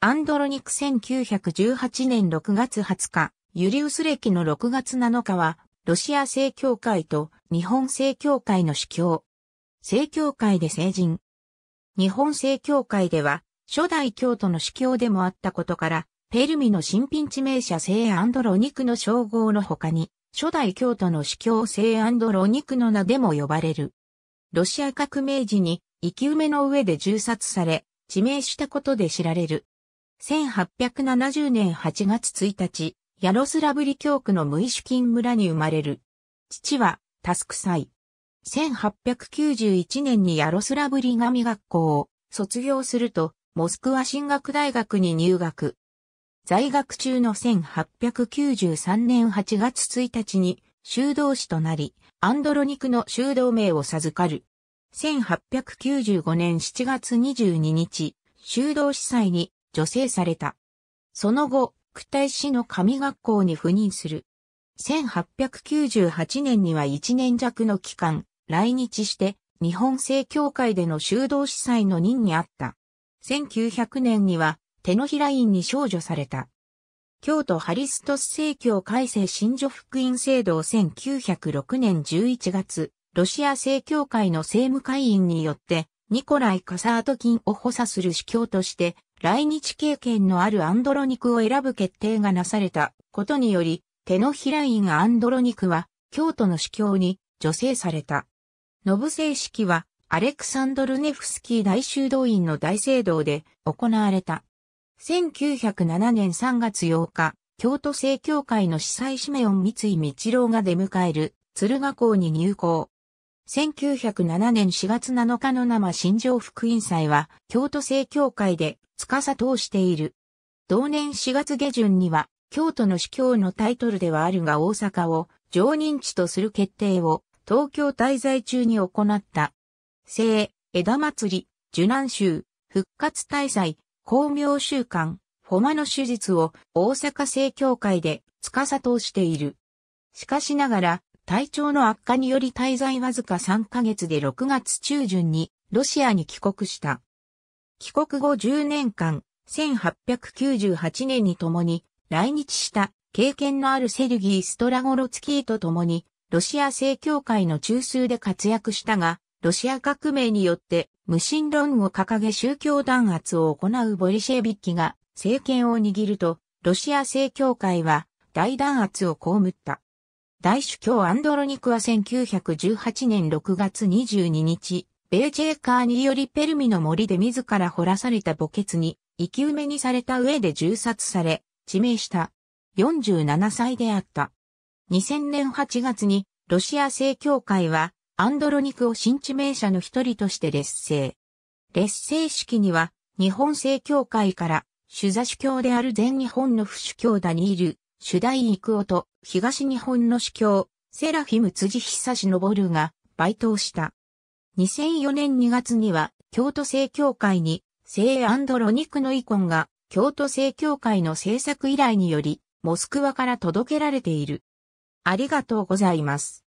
アンドロニク1918年6月20日、ユリウス歴の6月7日は、ロシア正教会と日本正教会の司教。正教会で成人。日本正教会では、初代教徒の司教でもあったことから、ペルミの新品地名者聖アンドロニクの称号の他に、初代教徒の司教聖アンドロニクの名でも呼ばれる。ロシア革命時に生き埋めの上で銃殺され、致命したことで知られる。1870年8月1日、ヤロスラブリ教区のムイシュキン村に生まれる。父は、タスクサイ。1891年にヤロスラブリ神学校を卒業すると、モスクワ神学大学に入学。在学中の1893年8月1日に修道士となり、アンドロニクの修道名を授かる。1895年7月22日、修道司祭に助成された。その後、区体市の神学校に赴任する。1898年には1年弱の期間、来日して日本正教会での修道司祭の任にあった。1900年には手のひら院に少女された。京都ハリストス正教改正新女福音制度を1906年11月、ロシア正教会の政務会員によって、ニコライ・カサートキンを補佐する司教として来日経験のあるアンドロニクを選ぶ決定がなされたことにより、手のひら院アンドロニクは京都の司教に助成された。信ブ正式はアレクサンドルネフスキー大修道院の大聖堂で行われた。1907年3月8日、京都正教会の司祭シメオン三井道郎が出迎える鶴ヶ港に入校。1907年4月7日の生新庄福音祭は、京都正教会で、司通している。同年4月下旬には、京都の司教のタイトルではあるが大阪を常任地とする決定を東京滞在中に行った。聖、枝祭り、受難州、復活大祭、光明週間、フォマの手術を大阪正教会で司通している。しかしながら、体調の悪化により滞在わずか3ヶ月で6月中旬にロシアに帰国した。帰国後10年間、1898年に共に来日した経験のあるセルギー・ストラゴロツキーと共にロシア正教会の中枢で活躍したが、ロシア革命によって無神論を掲げ宗教弾圧を行うボリシェビッキが政権を握ると、ロシア正教会は大弾圧を被った。大主教アンドロニクは1918年6月22日、ベーチェーカーによりペルミの森で自ら掘らされた墓穴に、生き埋めにされた上で銃殺され、致命した。47歳であった。2000年8月に、ロシア正教会は、アンドロニクを新致名者の一人として劣勢。劣勢式には、日本正教会から、主座主教である全日本の不主教だにいる、主題行く音、東日本の司教、セラフィム辻久忍が、バイトをした。2004年2月には、京都正教会に、聖アンドロニクのイコンが、京都正教会の制作依頼により、モスクワから届けられている。ありがとうございます。